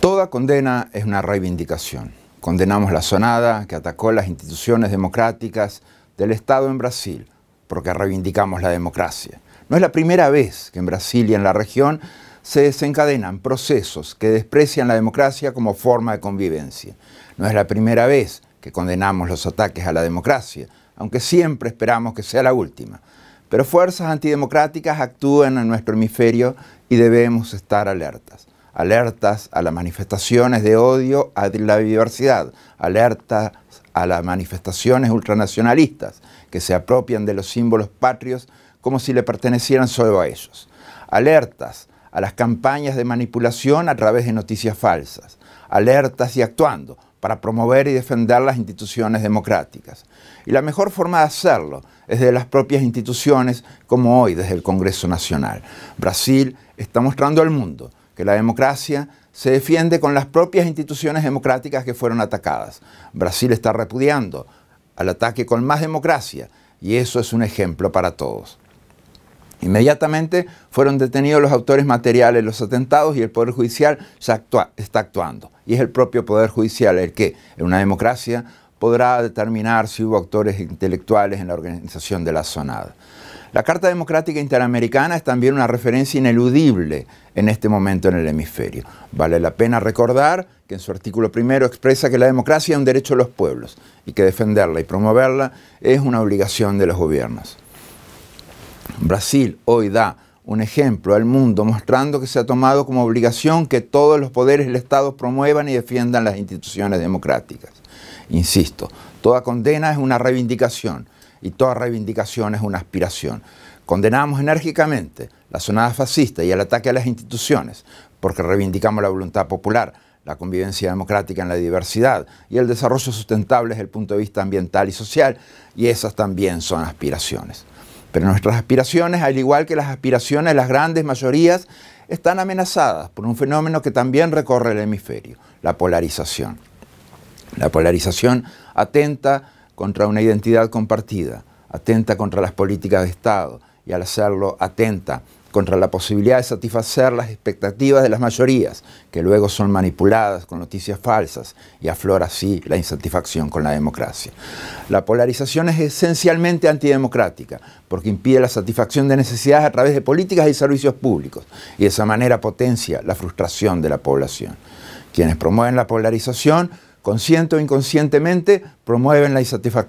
Toda condena es una reivindicación. Condenamos la sonada que atacó las instituciones democráticas del Estado en Brasil, porque reivindicamos la democracia. No es la primera vez que en Brasil y en la región se desencadenan procesos que desprecian la democracia como forma de convivencia. No es la primera vez que condenamos los ataques a la democracia, aunque siempre esperamos que sea la última. Pero fuerzas antidemocráticas actúan en nuestro hemisferio y debemos estar alertas alertas a las manifestaciones de odio a la diversidad, alertas a las manifestaciones ultranacionalistas que se apropian de los símbolos patrios como si le pertenecieran solo a ellos, alertas a las campañas de manipulación a través de noticias falsas, alertas y actuando para promover y defender las instituciones democráticas. Y la mejor forma de hacerlo es de las propias instituciones, como hoy desde el Congreso Nacional. Brasil está mostrando al mundo que la democracia se defiende con las propias instituciones democráticas que fueron atacadas. Brasil está repudiando al ataque con más democracia y eso es un ejemplo para todos. Inmediatamente fueron detenidos los autores materiales de los atentados y el Poder Judicial está actuando. Y es el propio Poder Judicial el que, en una democracia, podrá determinar si hubo actores intelectuales en la organización de la sonada. La Carta Democrática Interamericana es también una referencia ineludible en este momento en el hemisferio. Vale la pena recordar que en su artículo primero expresa que la democracia es un derecho de los pueblos y que defenderla y promoverla es una obligación de los gobiernos. Brasil hoy da un ejemplo al mundo mostrando que se ha tomado como obligación que todos los poderes del Estado promuevan y defiendan las instituciones democráticas. Insisto, toda condena es una reivindicación y toda reivindicación es una aspiración. Condenamos enérgicamente la sonada fascista y el ataque a las instituciones porque reivindicamos la voluntad popular, la convivencia democrática en la diversidad y el desarrollo sustentable desde el punto de vista ambiental y social y esas también son aspiraciones. Pero nuestras aspiraciones, al igual que las aspiraciones de las grandes mayorías, están amenazadas por un fenómeno que también recorre el hemisferio, la polarización. La polarización atenta contra una identidad compartida, atenta contra las políticas de Estado y al hacerlo atenta contra la posibilidad de satisfacer las expectativas de las mayorías, que luego son manipuladas con noticias falsas y aflora así la insatisfacción con la democracia. La polarización es esencialmente antidemocrática, porque impide la satisfacción de necesidades a través de políticas y servicios públicos, y de esa manera potencia la frustración de la población. Quienes promueven la polarización consciente o inconscientemente, promueven la insatisfacción.